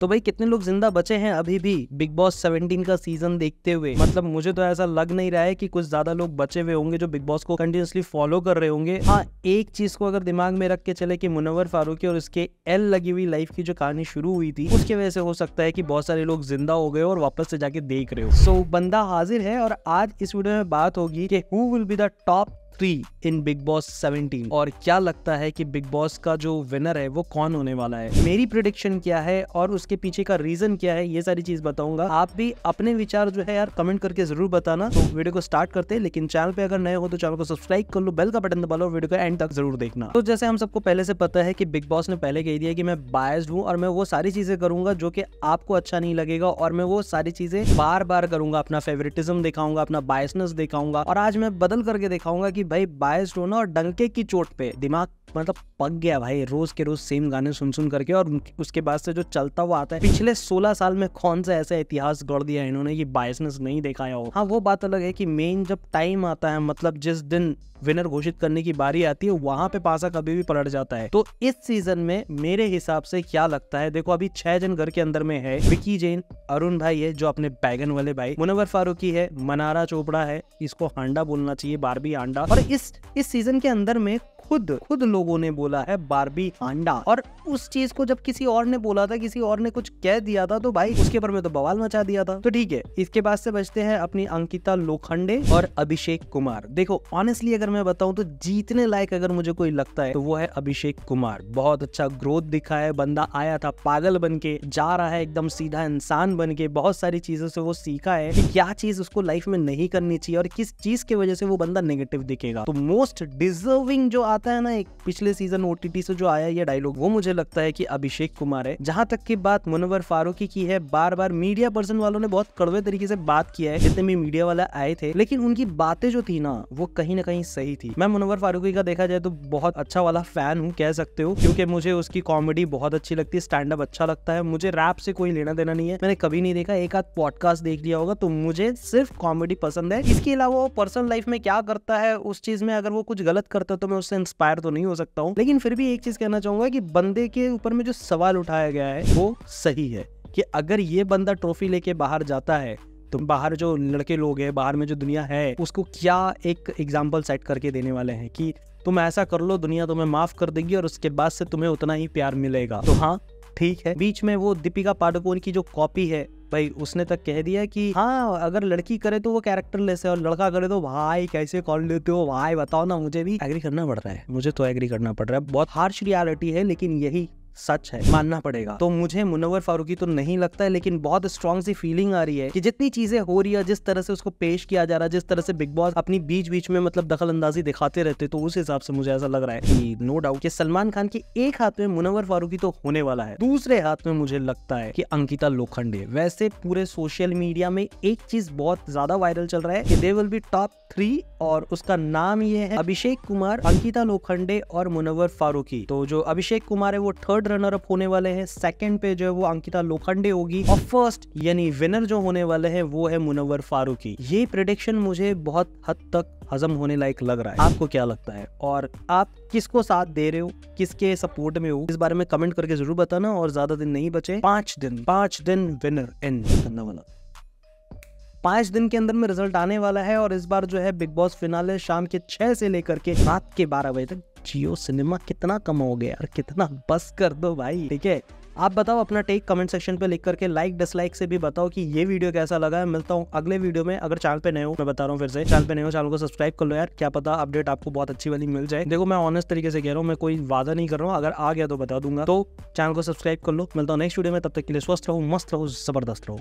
तो भाई कितने लोग जिंदा बचे हैं अभी भी बिग बॉस 17 का सीजन देखते हुए मतलब मुझे तो ऐसा लग नहीं रहा है कि कुछ ज्यादा लोग बचे हुए होंगे जो बिग बॉस को कंटिन्यूसली फॉलो कर रहे होंगे हाँ एक चीज को अगर दिमाग में रख के चले कि मुनवर फारूकी और उसके एल लगी हुई लाइफ की जो कहानी शुरू हुई थी उसके वजह से हो सकता है की बहुत सारे लोग जिंदा हो गए और वापस से जाके देख रहे हो सो so, बंदा हाजिर है और आज इस वीडियो में बात होगी की who will be the top three in Bigg Boss seventeen और क्या लगता है कि बिग बॉस का जो विनर है वो कौन होने वाला है मेरी प्रोडिक्शन क्या है और उसके पीछे का रीजन क्या है ये सारी चीज बताऊंगा आप भी अपने विचार जो है यार कमेंट करके जरूर बताना तो वीडियो को स्टार्ट करते हैं लेकिन चैनल पे अगर नए हो तो चैनल को सब्सक्राइब कर लो बेल का बटन दबा लो वीडियो का एंड तक जरूर देखना तो जैसे हम सबको पहले से पता है की बिग बॉस ने पहले कह दिया कि मैं बायस्ड हूँ और मैं वो सारी चीजें करूंगा जो की आपको अच्छा नहीं लगेगा और मैं वो सारी चीजें बार बार करूंगा अपना फेवरेटिज्म दिखाऊंगा अपना बायसनेस दिखाऊंगा और आज मैं बदल करके दिखाऊंगा भाई बायस्ड होना और डंके की चोट पे दिमाग मतलब पक गया भाई रोज के रोज सेम गाने सुन सुन करके और उसके बाद से जो चलता हुआ आता है पिछले 16 साल में कौन सा ऐसा इतिहास गढ़ दिया इन्होंने कि बायसनेस नहीं दिखाया हो हाँ वो बात अलग है कि मेन जब टाइम आता है मतलब जिस दिन विनर घोषित करने की बारी आती है वहां पे पासा कभी भी पलट जाता है तो इस सीजन में मेरे हिसाब से क्या लगता है देखो अभी छह जन घर के अंदर में है विकी जैन अरुण भाई है जो अपने बैगन वाले भाई मुनवर फारूकी है मनारा चोपड़ा है इसको हांडा बोलना चाहिए बारबी हांडा और इस इस सीजन के अंदर में खुद खुद लोगों ने बोला है बारबी अंडा और उस चीज को जब किसी और ने बोला था किसी और ने कुछ कह दिया था तो भाई उसके ऊपर में तो बवाल मचा दिया था तो ठीक है इसके बाद से बचते हैं अपनी अंकिता लोखंडे और अभिषेक कुमार देखो ऑनेस्टली अगर मैं बताऊं तो जीतने लायक अगर मुझे कोई लगता है तो वो है अभिषेक कुमार बहुत अच्छा ग्रोथ दिखा है बंदा आया था पागल बन के जा रहा है एकदम सीधा इंसान बन के बहुत सारी चीजों से वो सीखा है कि क्या चीज उसको लाइफ में नहीं करनी चाहिए और किस चीज की वजह से वो बंदा नेगेटिव दिखे सकेगा तो मोस्ट डिजर्विंग जो आता है ना एक पिछले सीजन ओ से जो आया ये डायलॉग वो मुझे लगता है की अभिषेक कुमार है जहाँ तक की बात मुनवर फारूकी की है बार बार मीडिया पर्सन वालों ने बहुत कड़वे तरीके से बात किया है जितने भी मीडिया वाले आए थे लेकिन उनकी बातें जो थी ना वो कहीं ना कहीं सही थी मैं मुनवर फारूकी का देखा जाए तो बहुत अच्छा वाला फैन हूँ कह सकते हो क्योंकि मुझे उसकी कॉमेडी बहुत अच्छी लगती है स्टैंड अप अच्छा लगता है मुझे रैप से कोई लेना देना नहीं है मैंने कभी नहीं देखा एक आध पॉडकास्ट देख लिया होगा तो मुझे सिर्फ कॉमेडी पसंद है इसके अलावा वो पर्सनल लाइफ में क्या करता है उस उस चीज में अगर वो कुछ गलत करता है तो मैं उससे इंस्पायर तो नहीं हो सकता हूँ लेकिन फिर भी एक चीज कहना चाहूंगा कि बंदे के ऊपर में जो सवाल उठाया गया है वो सही है कि अगर ये बंदा ट्रॉफी लेके बाहर जाता है तो बाहर जो लड़के लोग हैं बाहर में जो दुनिया है उसको क्या एक एग्जाम्पल सेट करके देने वाले हैं कि तुम ऐसा कर लो दुनिया तुम्हें माफ कर देगी और उसके बाद से तुम्हें उतना ही प्यार मिलेगा तो हाँ ठीक है बीच में वो दीपिका पाडुकोन की जो कॉपी है भाई उसने तक कह दिया कि हाँ अगर लड़की करे तो वो कैरेक्टर लेस है और लड़का करे तो भाई कैसे कॉल लेते हो भाई बताओ ना मुझे भी एग्री करना पड़ रहा है मुझे तो एग्री करना पड़ रहा है बहुत हार्श रियालिटी है लेकिन यही सच है मानना पड़ेगा तो मुझे मुनवर फारूकी तो नहीं लगता है लेकिन बहुत स्ट्रॉन्ग सी फीलिंग आ रही है कि जितनी चीजें हो रही है जिस तरह से उसको पेश किया जा रहा है जिस तरह से बिग बॉस अपनी बीच बीच में मतलब दखल अंदाजी दिखाते रहते तो उस हिसाब से मुझे ऐसा लग रहा है कि नो डाउट कि सलमान खान के एक हाथ में मुनवर फारूकी तो होने वाला है दूसरे हाथ में मुझे लगता है कि अंकिता लोखंडे वैसे पूरे सोशल मीडिया में एक चीज बहुत ज्यादा वायरल चल रहा है कि they will be top three और उसका नाम ये है अभिषेक कुमार अंकिता लोखंडे और मुनवर फारूकी तो जो अभिषेक कुमार है वो थर्ड रनर अप होने वाले हैं सेकंड पे जो है वो अंकिता लोखंडे होगी और फर्स्ट यानी विनर जो होने वाले हैं वो है मुनवर फारूकी ये प्रिडिक्शन मुझे बहुत हद तक हजम होने लायक लग रहा है आपको क्या लगता है और आप किसको साथ दे रहे हो किसके सपोर्ट में हो इस बारे में कमेंट करके जरूर बताना और ज्यादा दिन नहीं बचे पांच दिन पांच दिन विनर इन धन्यवाद पाँच दिन के अंदर में रिजल्ट आने वाला है और इस बार जो है बिग बॉस फिनाले शाम के छह से लेकर के रात के बारह बजे तक जियो सिनेमा कितना कम हो गया यार कितना बस कर दो भाई ठीक है आप बताओ अपना टेक कमेंट सेक्शन पे लिख करके लाइक डिसलाइक से भी बताओ कि ये वीडियो कैसा लगा है मिलता हूँ अगले वीडियो में अगर चैनल पे नए हो मैं बता रहा हूँ फिर से चैनल पे नए हो चैनल को सब्सक्राइब कर लो यार क्या पता अपडेट आपको बहुत अच्छी वाली मिल जाए देखो मैं ऑनेस्ट तरीके से कह रहा हूँ मैं कोई वादा नहीं कर रहा हूँ अगर आ गया तो बता दूंगा तो चैनल को सब्सक्राइब कर लो मिलता हूँ नेक्स्ट वीडियो में तब तक के लिए स्वस्थ रहो मस्त रहो जबरदस्त रहो